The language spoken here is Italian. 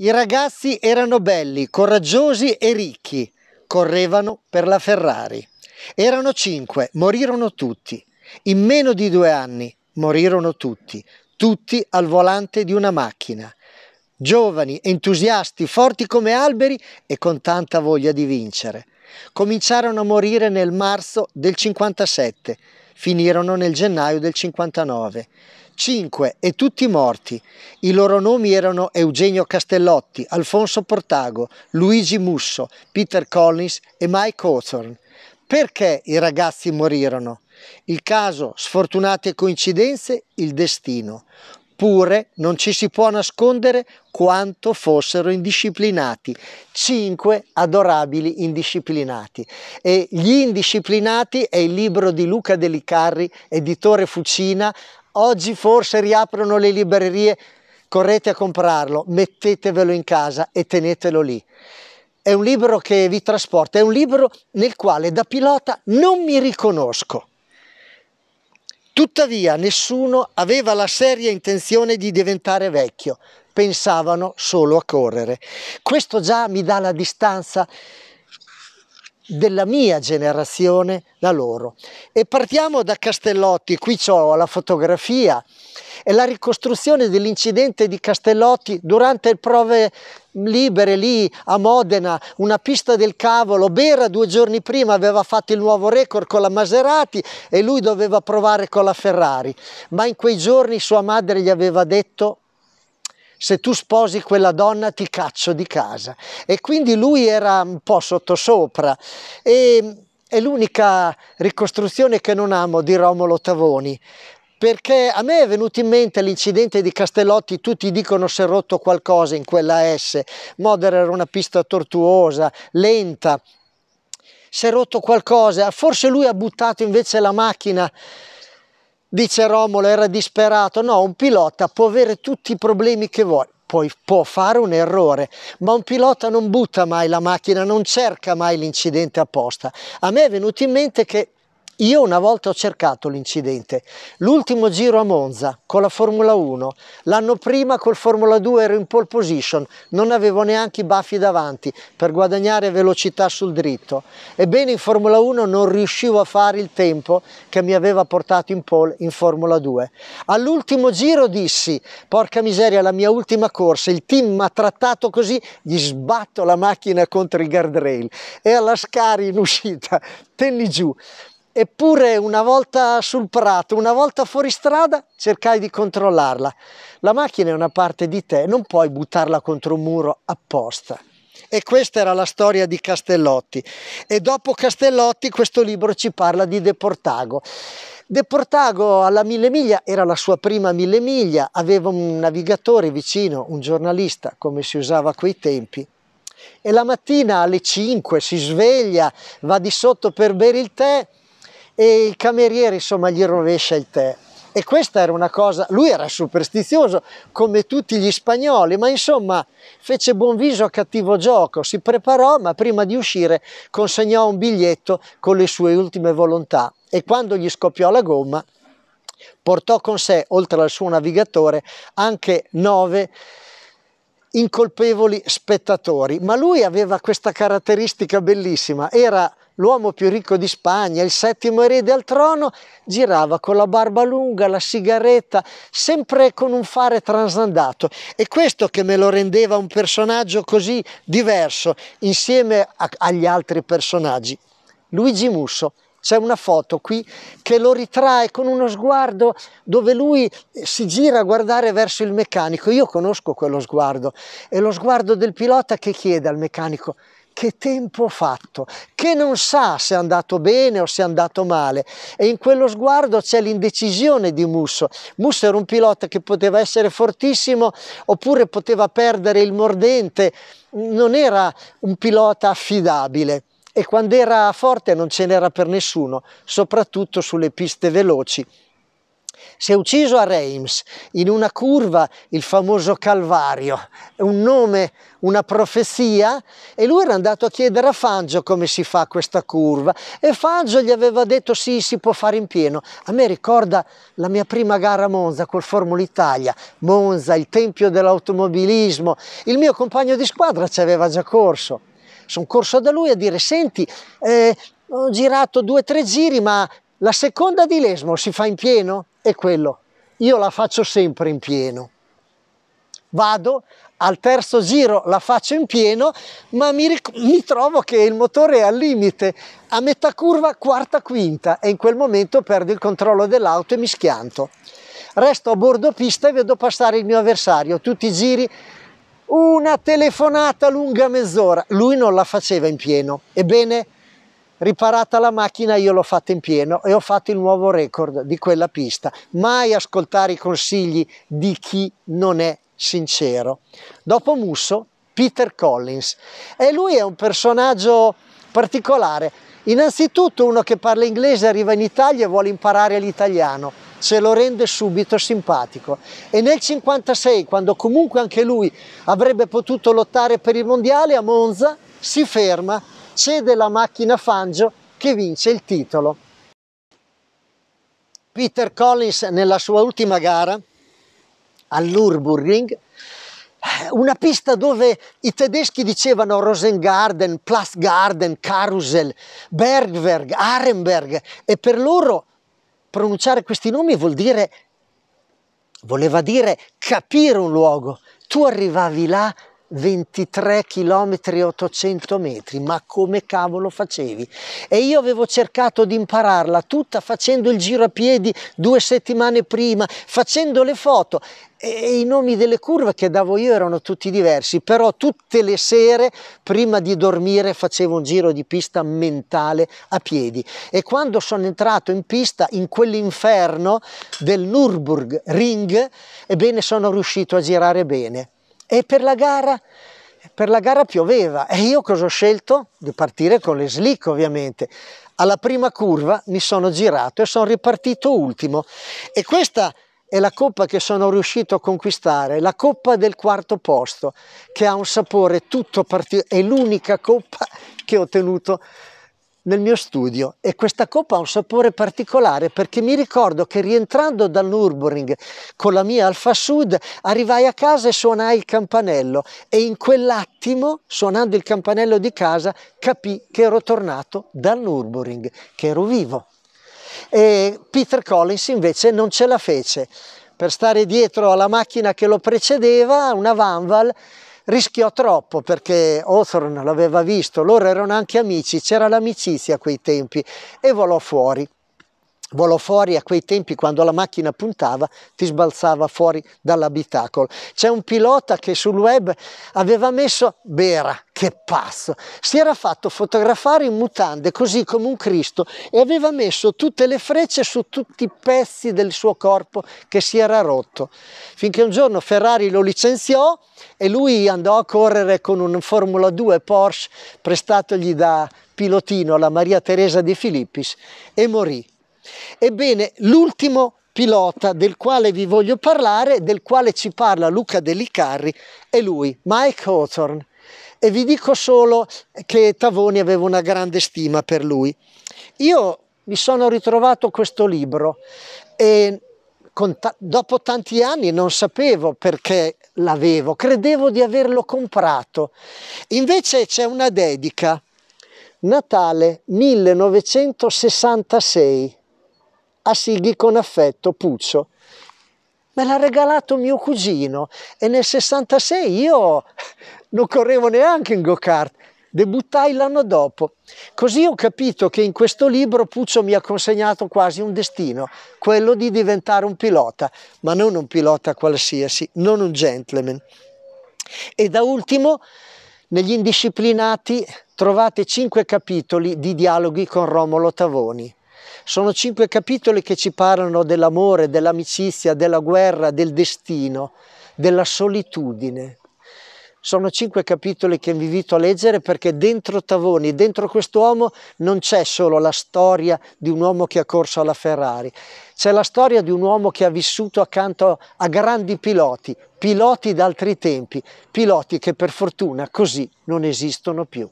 I ragazzi erano belli, coraggiosi e ricchi. Correvano per la Ferrari. Erano cinque, morirono tutti. In meno di due anni morirono tutti, tutti al volante di una macchina. Giovani, entusiasti, forti come alberi e con tanta voglia di vincere. Cominciarono a morire nel marzo del 57, finirono nel gennaio del 59. 5 e tutti morti. I loro nomi erano Eugenio Castellotti, Alfonso Portago, Luigi Musso, Peter Collins e Mike Hawthorne. Perché i ragazzi morirono? Il caso, sfortunate coincidenze, il destino. Pure non ci si può nascondere quanto fossero indisciplinati. Cinque adorabili indisciplinati. E Gli indisciplinati è il libro di Luca Delicarri, editore Fucina, Oggi forse riaprono le librerie, correte a comprarlo, mettetevelo in casa e tenetelo lì. È un libro che vi trasporta, è un libro nel quale da pilota non mi riconosco. Tuttavia nessuno aveva la seria intenzione di diventare vecchio, pensavano solo a correre. Questo già mi dà la distanza della mia generazione da loro. E partiamo da Castellotti, qui ho la fotografia è la ricostruzione dell'incidente di Castellotti durante le prove libere lì a Modena, una pista del cavolo, Bera due giorni prima aveva fatto il nuovo record con la Maserati e lui doveva provare con la Ferrari, ma in quei giorni sua madre gli aveva detto se tu sposi quella donna ti caccio di casa. E quindi lui era un po' sottosopra e è l'unica ricostruzione che non amo di Romolo Tavoni, perché a me è venuto in mente l'incidente di Castellotti, tutti dicono si è rotto qualcosa in quella S, Modena era una pista tortuosa, lenta, si è rotto qualcosa, forse lui ha buttato invece la macchina Dice Romolo, era disperato. No, un pilota può avere tutti i problemi che vuole. Poi può fare un errore, ma un pilota non butta mai la macchina, non cerca mai l'incidente apposta. A me è venuto in mente che io una volta ho cercato l'incidente, l'ultimo giro a Monza con la Formula 1, l'anno prima col Formula 2 ero in pole position, non avevo neanche i baffi davanti per guadagnare velocità sul dritto. Ebbene in Formula 1 non riuscivo a fare il tempo che mi aveva portato in pole in Formula 2. All'ultimo giro dissi, porca miseria, la mia ultima corsa, il team mi ha trattato così, gli sbatto la macchina contro il guardrail e alla Scari in uscita, tenni giù. Eppure una volta sul prato, una volta fuori strada, cercai di controllarla. La macchina è una parte di te, non puoi buttarla contro un muro apposta. E questa era la storia di Castellotti. E dopo Castellotti questo libro ci parla di Deportago. Deportago alla Mille Miglia era la sua prima Mille Miglia, aveva un navigatore vicino, un giornalista, come si usava a quei tempi. E la mattina alle 5 si sveglia, va di sotto per bere il tè, e il cameriere insomma gli rovescia il tè. E questa era una cosa, lui era superstizioso come tutti gli spagnoli, ma insomma fece buon viso a cattivo gioco, si preparò ma prima di uscire consegnò un biglietto con le sue ultime volontà e quando gli scoppiò la gomma portò con sé, oltre al suo navigatore, anche nove incolpevoli spettatori, ma lui aveva questa caratteristica bellissima, era l'uomo più ricco di Spagna, il settimo erede al trono, girava con la barba lunga, la sigaretta, sempre con un fare transandato. E questo che me lo rendeva un personaggio così diverso, insieme a, agli altri personaggi. Luigi Musso, c'è una foto qui che lo ritrae con uno sguardo dove lui eh, si gira a guardare verso il meccanico. Io conosco quello sguardo, è lo sguardo del pilota che chiede al meccanico che tempo ho fatto, che non sa se è andato bene o se è andato male. E in quello sguardo c'è l'indecisione di Musso. Musso era un pilota che poteva essere fortissimo oppure poteva perdere il mordente, non era un pilota affidabile. E quando era forte non ce n'era per nessuno, soprattutto sulle piste veloci. Si è ucciso a Reims, in una curva, il famoso Calvario, un nome, una profezia, e lui era andato a chiedere a Fangio come si fa questa curva, e Fangio gli aveva detto sì, si può fare in pieno. A me ricorda la mia prima gara a Monza col Formula Italia, Monza, il tempio dell'automobilismo, il mio compagno di squadra ci aveva già corso. Sono corso da lui a dire, senti, eh, ho girato due o tre giri, ma la seconda di Lesmo si fa in pieno? è quello, io la faccio sempre in pieno. Vado, al terzo giro la faccio in pieno, ma mi, mi, trovo che il motore è al limite, a metà curva, quarta, quinta, e in quel momento perdo il controllo dell'auto e mi schianto. Resto a bordo pista e vedo passare il mio avversario, tutti i giri, una telefonata lunga mezz'ora. Lui non la faceva in pieno. Ebbene, riparata la macchina io l'ho fatta in pieno e ho fatto il nuovo record di quella pista. Mai ascoltare i consigli di chi non è sincero. Dopo Musso, Peter Collins. E lui è un personaggio particolare. Innanzitutto uno che parla inglese arriva in Italia e vuole imparare l'italiano, ce lo rende subito simpatico. E nel 56, quando comunque anche lui avrebbe potuto lottare per il mondiale, a Monza si ferma cede la macchina Fangio che vince il titolo. Peter Collins nella sua ultima gara all'Urburring una pista dove i tedeschi dicevano Rosengarten, Plastgarden, Karusel, Bergwerk, Arenberg e per loro pronunciare questi nomi vuol dire, voleva dire capire un luogo. Tu arrivavi là 23 km 800 metri, ma come cavolo facevi? E io avevo cercato di impararla tutta facendo il giro a piedi due settimane prima, facendo le foto e i nomi delle curve che davo io erano tutti diversi, però tutte le sere prima di dormire facevo un giro di pista mentale a piedi e quando sono entrato in pista in quell'inferno del Nürburgring, ebbene sono riuscito a girare bene e per la gara per la gara pioveva e io cosa ho scelto? Di partire con le slick ovviamente. Alla prima curva mi sono girato e sono ripartito ultimo e questa è la coppa che sono riuscito a conquistare, la coppa del quarto posto che ha un sapore tutto particolare, è l'unica coppa che ho tenuto nel mio studio e questa coppa ha un sapore particolare perché mi ricordo che rientrando dal dall'Urboring con la mia Alfa Sud arrivai a casa e suonai il campanello e in quell'attimo suonando il campanello di casa capì che ero tornato dal dall'Urboring, che ero vivo. E Peter Collins invece non ce la fece. Per stare dietro alla macchina che lo precedeva, una Vanval, rischiò troppo perché Hawthorne l'aveva visto, loro erano anche amici, c'era l'amicizia a quei tempi e volò fuori volò fuori a quei tempi quando la macchina puntava ti sbalzava fuori dall'abitacolo c'è un pilota che sul web aveva messo Bera che pazzo si era fatto fotografare in mutande così come un Cristo e aveva messo tutte le frecce su tutti i pezzi del suo corpo che si era rotto finché un giorno Ferrari lo licenziò e lui andò a correre con un Formula 2 Porsche prestatogli da pilotino alla Maria Teresa De Filippis e morì Ebbene, l'ultimo pilota del quale vi voglio parlare, del quale ci parla Luca Delicarri, è lui, Mike Hawthorne. E vi dico solo che Tavoni aveva una grande stima per lui. Io mi sono ritrovato questo libro e ta dopo tanti anni non sapevo perché l'avevo, credevo di averlo comprato. Invece c'è una dedica, Natale 1966 a Sighi con affetto Puccio. Me l'ha regalato mio cugino e nel 66 io non correvo neanche in go-kart, debuttai l'anno dopo. Così ho capito che in questo libro Puccio mi ha consegnato quasi un destino, quello di diventare un pilota, ma non un pilota qualsiasi, non un gentleman. E da ultimo, negli indisciplinati trovate cinque capitoli di dialoghi con Romolo Tavoni. Sono cinque capitoli che ci parlano dell'amore, dell'amicizia, della guerra, del destino, della solitudine. Sono cinque capitoli che vi invito a leggere perché dentro Tavoni, dentro quest'uomo, non c'è solo la storia di un uomo che ha corso alla Ferrari, c'è la storia di un uomo che ha vissuto accanto a grandi piloti, piloti d'altri tempi, piloti che per fortuna così non esistono più.